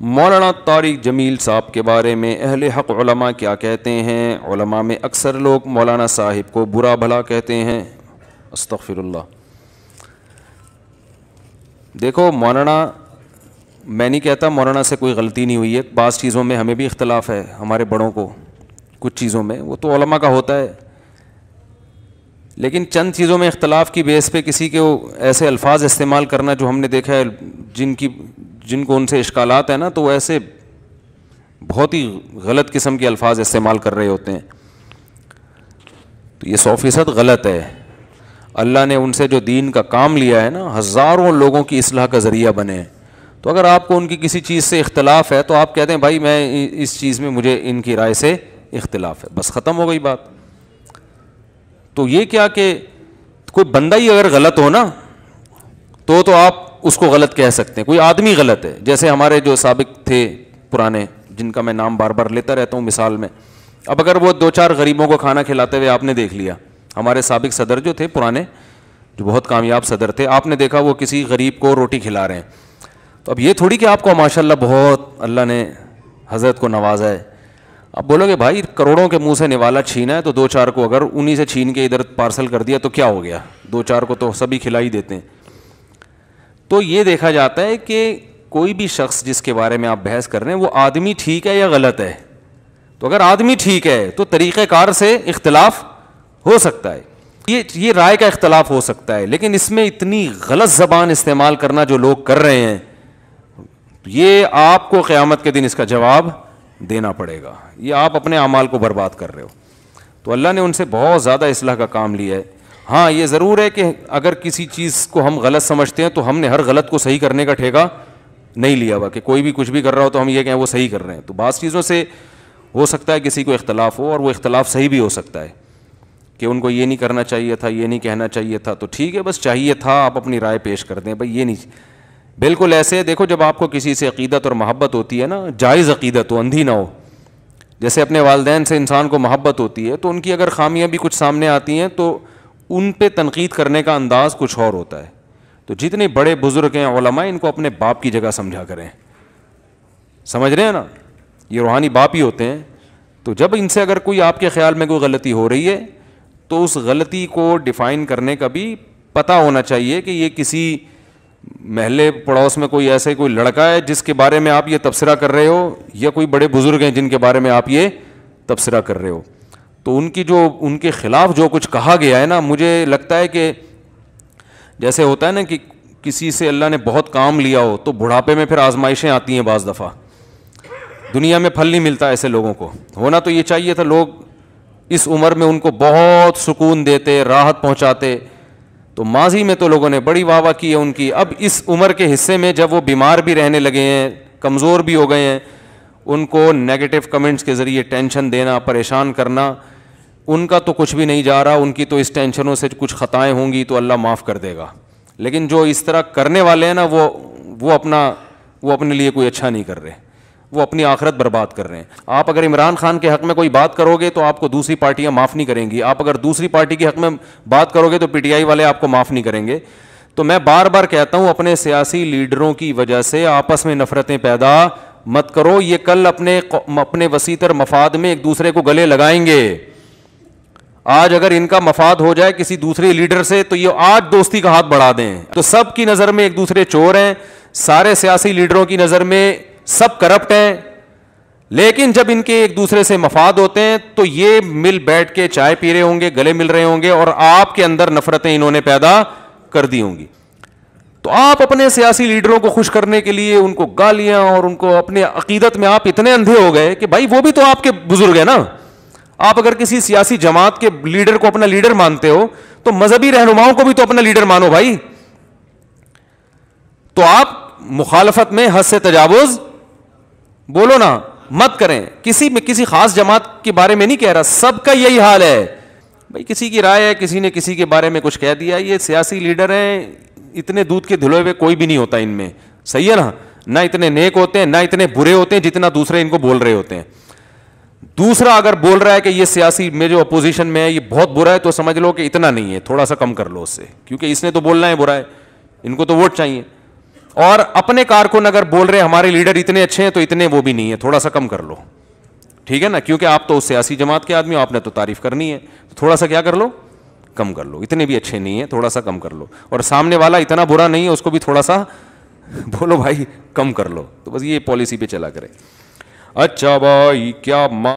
मौलाना तारिक जमील साहब के बारे में अहल हक उलमा क्या कहते हैं उलमा में अक्सर लोग मौलाना साहिब को बुरा भला कहते हैं अस्तफ़िरुल्ला देखो मौलाना मैं नहीं कहता मौलाना से कोई गलती नहीं हुई है बास चीज़ों में हमें भी इख्तलाफ है हमारे बड़ों को कुछ चीज़ों में वो तो उलमा का होता है लेकिन चंद चीज़ों में इख्तलाफ की बेस पे किसी के ऐसे अल्फाज इस्तेमाल करना जो हमने देखा है जिनकी जिनको उनसे इश्कालत है ना तो ऐसे बहुत ही गलत किस्म के अल्फाज इस्तेमाल कर रहे होते हैं तो ये सौ फीसद गलत है अल्लाह ने उनसे जो दीन का काम लिया है ना हज़ारों लोगों की असलाह का ज़रिया बने हैं तो अगर आपको उनकी किसी चीज़ से इख्तलाफ है तो आप कहते हैं भाई मैं इस चीज़ में मुझे इनकी राय से इख्तलाफ है बस ख़त्म हो गई बात तो ये क्या कि कोई बंदा ही अगर गलत हो ना तो तो आप उसको गलत कह सकते हैं कोई आदमी गलत है जैसे हमारे जो सबक थे पुराने जिनका मैं नाम बार बार लेता रहता हूँ मिसाल में अब अगर वो दो चार गरीबों को खाना खिलाते हुए आपने देख लिया हमारे सबक सदर जो थे पुराने जो बहुत कामयाब सदर थे आपने देखा वो किसी गरीब को रोटी खिला रहे हैं तो अब ये थोड़ी कि आपको माशाल्लाह बहुत अल्लाह ने हज़रत को नवाजा है अब बोलोगे भाई करोड़ों के मुंह से निवाला छीना है तो दो चार को अगर उन्हीं से छीन के इधर पार्सल कर दिया तो क्या हो गया दो चार को तो सभी खिला ही देते हैं तो ये देखा जाता है कि कोई भी शख्स जिसके बारे में आप बहस कर रहे हैं वो आदमी ठीक है या गलत है तो अगर आदमी ठीक है तो तरीक़ेकार से इख्तलाफ हो सकता है ये ये राय का इख्तलाफ हो सकता है लेकिन इसमें इतनी गलत ज़बान इस्तेमाल करना जो लोग कर रहे हैं ये आपको क़्यामत के दिन इसका जवाब देना पड़ेगा ये आप अपने अमाल को बर्बाद कर रहे हो तो अल्लाह ने उनसे बहुत ज़्यादा इसलाह का काम लिया है हाँ ये ज़रूर है कि अगर किसी चीज़ को हम गलत समझते हैं तो हमने हर गलत को सही करने का ठेका नहीं लिया हुआ कि कोई भी कुछ भी कर रहा हो तो हम ये कहें वो सही कर रहे हैं तो बास चीज़ों से हो सकता है किसी को इख्तलाफ हो और वो इख्तलाफ सही भी हो सकता है कि उनको ये नहीं करना चाहिए था ये नहीं कहना चाहिए था तो ठीक है बस चाहिए था आप अपनी राय पेश कर दें भाई ये नहीं बिल्कुल ऐसे देखो जब आपको किसी से अकीदत और मोहब्बत होती है ना जायज़ अकीदत हो अंधी ना हो जैसे अपने वालदेन से इंसान को मोहब्बत होती है तो उनकी अगर खामियाँ भी कुछ सामने आती हैं तो उन पर तनकीद करने का अंदाज़ कुछ और होता है तो जितने बड़े बुज़ुर्ग हैं ओलमा इनको अपने बाप की जगह समझा करें समझ रहे हैं ना ये रूहानी बाप ही होते हैं तो जब इनसे अगर कोई आपके ख्याल में कोई गलती हो रही है तो उस गलती को डिफ़ाइन करने का भी पता होना चाहिए कि ये किसी महले पड़ोस में कोई ऐसे कोई लड़का है जिसके बारे में आप ये तबसरा कर रहे हो या कोई बड़े बुज़ुर्ग हैं जिनके बारे में आप ये तबसरा कर रहे हो तो उनकी जो उनके ख़िलाफ़ जो कुछ कहा गया है ना मुझे लगता है कि जैसे होता है ना कि किसी से अल्लाह ने बहुत काम लिया हो तो बुढ़ापे में फिर आजमाइशें आती हैं बज़ दफ़ा दुनिया में फल नहीं मिलता ऐसे लोगों को होना तो ये चाहिए था लोग इस उम्र में उनको बहुत सुकून देते राहत पहुँचाते तो माजी में तो लोगों ने बड़ी वाह वाह की है उनकी अब इस उम्र के हिस्से में जब वो बीमार भी रहने लगे हैं कमज़ोर भी हो गए हैं उनको नेगेटिव कमेंट्स के ज़रिए टेंशन देना परेशान करना उनका तो कुछ भी नहीं जा रहा उनकी तो इस टेंशनों से कुछ ख़ताएँ होंगी तो अल्लाह माफ़ कर देगा लेकिन जो इस तरह करने वाले हैं ना वो वो अपना वो अपने लिए कोई अच्छा नहीं कर रहे वो अपनी आखिरत बर्बाद कर रहे हैं आप अगर इमरान खान के हक़ में कोई बात करोगे तो आपको दूसरी पार्टियाँ माफ़ नहीं करेंगी आप अगर दूसरी पार्टी के हक़ में बात करोगे तो पी वाले आपको माफ़ नहीं करेंगे तो मैं बार बार कहता हूँ अपने सियासी लीडरों की वजह से आपस में नफ़रतें पैदा मत करो ये कल अपने अपने वसीतर मफाद में एक दूसरे को गले लगाएंगे आज अगर इनका मफाद हो जाए किसी दूसरे लीडर से तो ये आज दोस्ती का हाथ बढ़ा दें तो सब की नज़र में एक दूसरे चोर हैं सारे सियासी लीडरों की नज़र में सब करप्ट हैं लेकिन जब इनके एक दूसरे से मफाद होते हैं तो ये मिल बैठ के चाय पी रहे होंगे गले मिल रहे होंगे और आपके अंदर नफरतें इन्होंने पैदा कर दी होंगी तो आप अपने सियासी लीडरों को खुश करने के लिए उनको गालियां और उनको अपने अकीदत में आप इतने अंधे हो गए कि भाई वो भी तो आपके बुजुर्ग है ना आप अगर किसी सियासी जमात के लीडर को अपना लीडर मानते हो तो मजहबी रहनुमाओं को भी तो अपना लीडर मानो भाई तो आप मुखालफत में हद से तजावज बोलो ना मत करें किसी में किसी खास जमात के बारे में नहीं कह रहा सबका यही हाल है भाई किसी की राय है किसी ने किसी के बारे में कुछ कह दिया ये सियासी लीडर हैं इतने दूध के धुले हुए कोई भी नहीं होता इनमें सही है ना ना इतने नेक होते हैं ना इतने बुरे होते हैं जितना दूसरे इनको बोल रहे होते हैं दूसरा अगर बोल रहा है कि ये सियासी में जो अपोजिशन में है ये बहुत बुरा है तो समझ लो कि इतना नहीं है थोड़ा सा कम कर लो उससे क्योंकि इसने तो बोलना है बुरा है इनको तो वोट चाहिए और अपने कारकुन अगर बोल रहे हमारे लीडर इतने अच्छे हैं तो इतने वो भी नहीं है थोड़ा सा कम कर लो ठीक है ना क्योंकि आप तो सियासी जमात के आदमी हो आपने तो तारीफ करनी है तो थोड़ा सा क्या कर लो कम कर लो इतने भी अच्छे नहीं है थोड़ा सा कम कर लो और सामने वाला इतना बुरा नहीं है उसको भी थोड़ा सा बोलो भाई कम कर लो तो बस ये पॉलिसी पे चला करें अच्छा भाई क्या